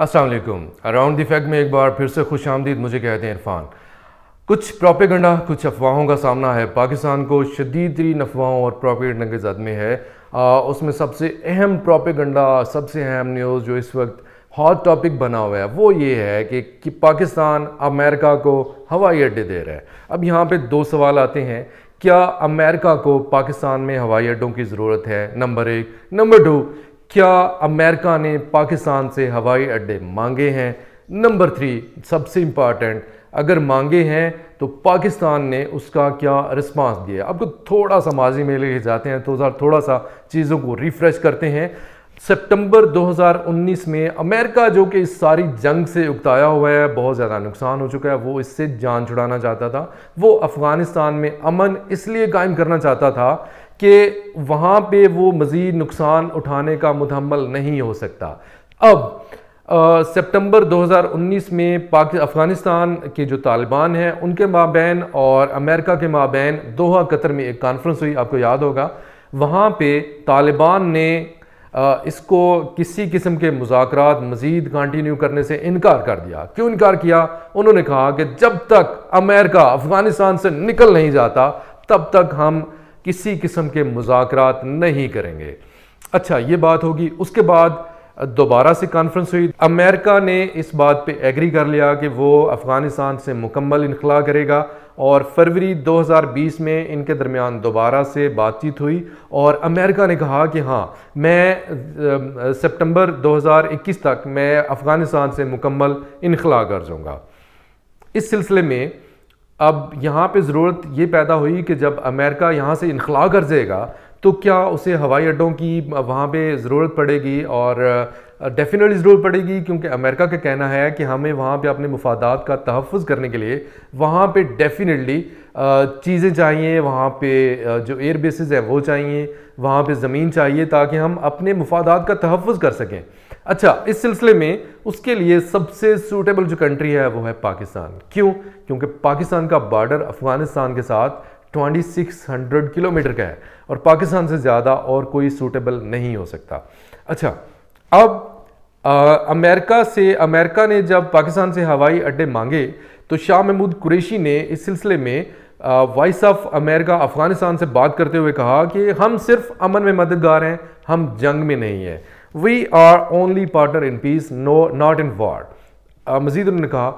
Aslam around the fact में एक बार फिर से खुश आमदीद मुझे कहते हैं इरफान कुछ प्रॉपेगंडा कुछ अफवाहों का सामना है पाकिस्तान को शदीद तरीन अफवाहों और प्रॉपेगंडा के जद में है आ, उसमें सबसे अहम प्रॉपेगंडा सबसे अहम न्यूज़ जो इस वक्त हॉट टॉपिक बना हुआ है वो ये है कि, कि पाकिस्तान अमेरिका को हवाई अड्डे दे रहा है अब यहाँ पर दो सवाल आते हैं क्या अमेरिका को पाकिस्तान में हवाई अड्डों की ज़रूरत है नंबर एक नंबर टू क्या अमेरिका ने पाकिस्तान से हवाई अड्डे मांगे हैं नंबर थ्री सबसे इम्पॉर्टेंट अगर मांगे हैं तो पाकिस्तान ने उसका क्या रिस्पांस दिया आपको तो थोड़ा सा माजी में लेके जाते हैं तो थोड़ा सा चीज़ों को रिफ़्रेश करते हैं सितंबर 2019 में अमेरिका जो कि इस सारी जंग से उकताया हुआ है बहुत ज़्यादा नुकसान हो चुका है वो इससे जान छुड़ाना चाहता था वो अफ़गानिस्तान में अमन इसलिए कायम करना चाहता था कि वहाँ पे वो मज़ीद नुकसान उठाने का मुतमल नहीं हो सकता अब सितंबर 2019 में पाक अफ़गानिस्तान के जो तालिबान हैं उनके माबेन और अमेरिका के माबेन दोहा कतर में एक कॉन्फ्रेंस हुई आपको याद होगा वहाँ पे तालिबान ने आ, इसको किसी किस्म के मुजाकर मज़ीद कंटिन्यू करने से इनकार कर दिया क्यों इनकार किया उन्होंने कहा कि जब तक अमेरिका अफ़गानिस्तान से निकल नहीं जाता तब तक हम किसी किस्म के मुजाकर नहीं करेंगे अच्छा ये बात होगी उसके बाद दोबारा से कॉन्फ्रेंस हुई अमेरिका ने इस बात पे एग्री कर लिया कि वो अफ़गानिस्तान से मुकम्मल इनखला करेगा और फरवरी 2020 में इनके दरमियान दोबारा से बातचीत हुई और अमेरिका ने कहा कि हाँ मैं सितंबर 2021 तक मैं अफ़गानिस्तान से मुकम्मल इनखला कर जाऊँगा इस सिलसिले में अब यहाँ पे ज़रूरत ये पैदा हुई कि जब अमेरिका यहाँ से इनखला कर जाएगा तो क्या उसे हवाई अड्डों की वहाँ पे ज़रूरत पड़ेगी और डेफिनेटली ज़रूरत पड़ेगी क्योंकि अमेरिका का कहना है कि हमें वहाँ पे अपने मफादात का तहफ़ करने के लिए वहाँ पे डेफिनेटली चीज़ें चाहिए वहाँ पे जो एयर बेसिस हैं वो चाहिए वहाँ पे ज़मीन चाहिए ताकि हम अपने मफादात का तहफ़ कर सकें अच्छा इस सिलसिले में उसके लिए सबसे सूटेबल जो कंट्री है वो है पाकिस्तान क्यों क्योंकि पाकिस्तान का बॉर्डर अफगानिस्तान के साथ 2600 किलोमीटर का है और पाकिस्तान से ज़्यादा और कोई सूटेबल नहीं हो सकता अच्छा अब आ, अमेरिका से अमेरिका ने जब पाकिस्तान से हवाई अड्डे मांगे तो शाह महमूद कुरैशी ने इस सिलसिले में वॉइस ऑफ अमेरिका अफ़गानिस्तान से बात करते हुए कहा कि हम सिर्फ अमन में मददगार हैं हम जंग में नहीं हैं we are only partner in peace no not in war uh, mazidun ne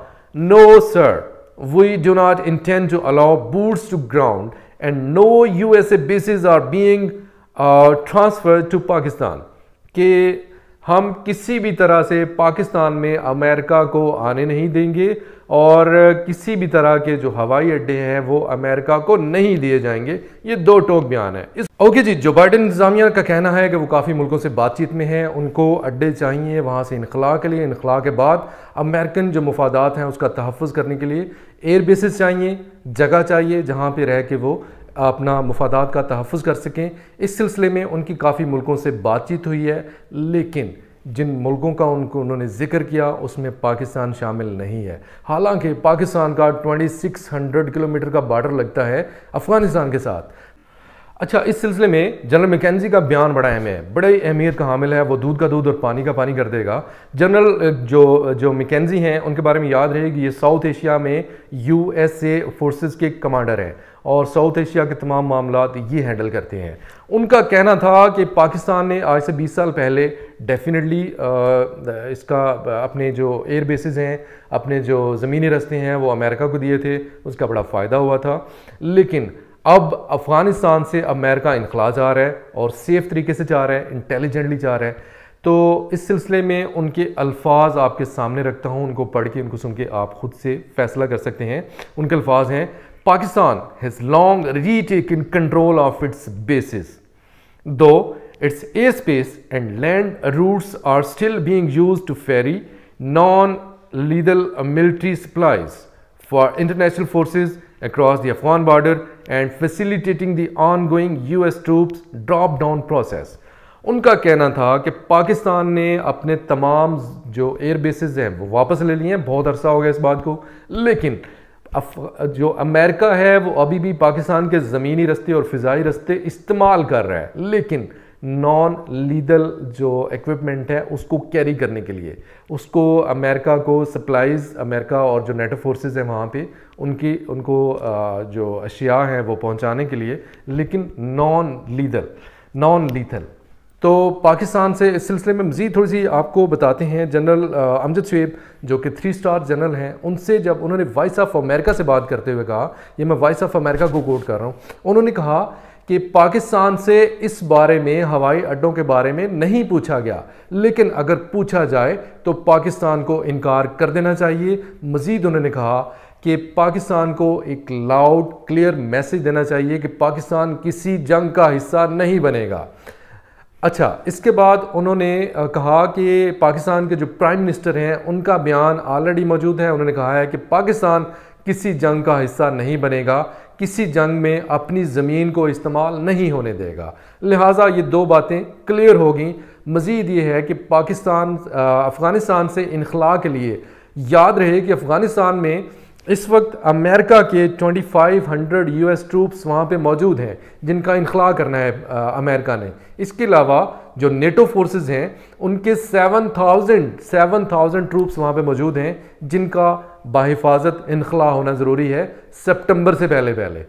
no sir we do not intend to allow boots to ground and no usa bases are being uh, transferred to pakistan ke हम किसी भी तरह से पाकिस्तान में America को आने नहीं देंगे और किसी भी तरह के जो हवाई अड्डे हैं वो अमेरिका को नहीं दिए जाएंगे ये दो टोक बयान है इस ओके जी जो बाइडन इंतजामिया का कहना है कि वो काफ़ी मुल्कों से बातचीत में हैं उनको अड्डे चाहिए वहाँ से इनखला के लिए इनखला के बाद अमेरिकन जो मुफादात हैं उसका तहफ़ करने के लिए एयर बेसिस चाहिए जगह चाहिए जहाँ पर रह के वो अपना मफादात का तहफ़ कर सकें इस सिलसिले में उनकी काफ़ी मुल्कों से बातचीत हुई है लेकिन जिन मुल्कों का उनको उन्होंने जिक्र किया उसमें पाकिस्तान शामिल नहीं है हालांकि पाकिस्तान का 2600 किलोमीटर का बॉर्डर लगता है अफ़गानिस्तान के साथ अच्छा इस सिलसिले में जनरल मैकेजी का बयान बड़ा अहम है बड़े अहमियत का हामिल है वो दूध का दूध और पानी का पानी कर देगा जनरल जो जो मैकेजी हैं उनके बारे में याद रहेगी ये साउथ एशिया में यू फोर्सेस के कमांडर हैं और साउथ एशिया के तमाम मामला ये हैंडल करते हैं उनका कहना था कि पाकिस्तान ने आज से 20 साल पहले डेफिनेटली इसका अपने जो एयर बेसिस हैं अपने जो ज़मीनी रास्ते हैं वो अमेरिका को दिए थे उसका बड़ा फ़ायदा हुआ था लेकिन अब अफ़गानिस्तान से अमेरिका इनखला जा रहा है और सेफ तरीके से जा रहा है इंटेलिजेंटली जा रहा है तो इस सिलसिले में उनके अल्फाज आपके सामने रखता हूँ उनको पढ़ के उनको सुन के आप ख़ुद से फ़ैसला कर सकते हैं उनके अल्फाज हैं Pakistan has long retaken control of its bases, though its airspace and land routes are still being used to ferry non-lethal military supplies for international forces across the Afghan border and facilitating the ongoing US troops drop down process. उनका कहना था कि पाकिस्तान ने अपने तमाम जो air bases हैं वो वापस ले लिए हैं बहुत अरसा हो गया इस बात को लेकिन जो अमेरिका है वो अभी भी पाकिस्तान के ज़मीनी रस्ते और फ़िज़ाई रस्ते इस्तेमाल कर रहा है लेकिन नॉन लीदल जो इक्विपमेंट है उसको कैरी करने के लिए उसको अमेरिका को सप्लाइज अमेरिका और जो नेटो फोर्सेस हैं वहाँ पे उनकी उनको जो अशिया हैं वो पहुँचाने के लिए लेकिन नॉन लीदल नॉन लीथल तो पाकिस्तान से इस सिलसिले में मज़ीद थोड़ी सी आपको बताते हैं जनरल अमजद शेब जो कि थ्री स्टार जनरल हैं उनसे जब उन्होंने वॉइस ऑफ अमेरिका से बात करते हुए कहा ये मैं वॉइस ऑफ अमेरिका को कोट कर रहा हूँ उन्होंने कहा कि पाकिस्तान से इस बारे में हवाई अड्डों के बारे में नहीं पूछा गया लेकिन अगर पूछा जाए तो पाकिस्तान को इनकार कर देना चाहिए मज़ीद उन्होंने कहा कि पाकिस्तान को एक लाउड क्लियर मैसेज देना चाहिए कि पाकिस्तान किसी जंग का हिस्सा नहीं बनेगा अच्छा इसके बाद उन्होंने कहा कि पाकिस्तान के जो प्राइम मिनिस्टर हैं उनका बयान ऑलरेडी मौजूद है उन्होंने कहा है कि पाकिस्तान किसी जंग का हिस्सा नहीं बनेगा किसी जंग में अपनी ज़मीन को इस्तेमाल नहीं होने देगा लिहाजा ये दो बातें क्लियर होगी मज़ीद ये है कि पाकिस्तान अफ़गानिस्तान से इनखला के लिए याद रहे कि अफ़गानिस्तान में इस वक्त अमेरिका के 2500 यूएस ट्रूप्स वहाँ पे मौजूद हैं जिनका इनखला करना है अमेरिका ने इसके अलावा जो नेटो फोर्सेस हैं उनके 7000 7000 ट्रूप्स वहाँ पे मौजूद हैं जिनका बाहिफाजत इनखला होना ज़रूरी है सितंबर से पहले पहले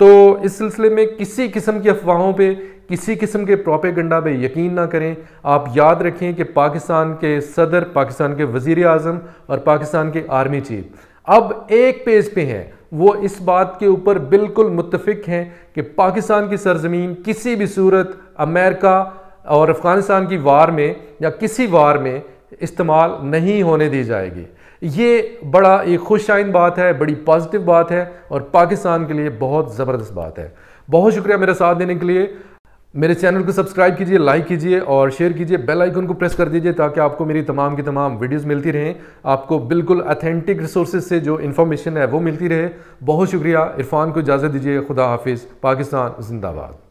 तो इस सिलसिले में किसी किस्म की अफवाहों पे किसी किस्म के प्रोपेगंडा पे यकीन ना करें आप याद रखें कि पाकिस्तान के सदर पाकिस्तान के वज़ी अजम और पाकिस्तान के आर्मी चीफ अब एक पेज पे है वो इस बात के ऊपर बिल्कुल मुतफिक हैं कि पाकिस्तान की सरजमीन किसी भी सूरत अमेरिका और अफ़गानिस्तान की वार में या किसी वार में इस्तेमाल नहीं होने दी जाएगी ये बड़ा एक खुश आइन बात है बड़ी पॉजिटिव बात है और पाकिस्तान के लिए बहुत ज़बरदस्त बात है बहुत शुक्रिया मेरा साथ देने के लिए मेरे चैनल को सब्सक्राइब कीजिए लाइक कीजिए और शेयर कीजिए बेल आइकन को प्रेस कर दीजिए ताकि आपको मेरी तमाम की तमाम वीडियोस मिलती रहें आपको बिल्कुल अथेंटिक रिसोर्सेज से जो इन्फॉर्मेशन है वो मिलती रहे बहुत शुक्रिया इरफान को इजाज़त दीजिए खुदा हाफिज़ पाकिस्तान जिंदाबाद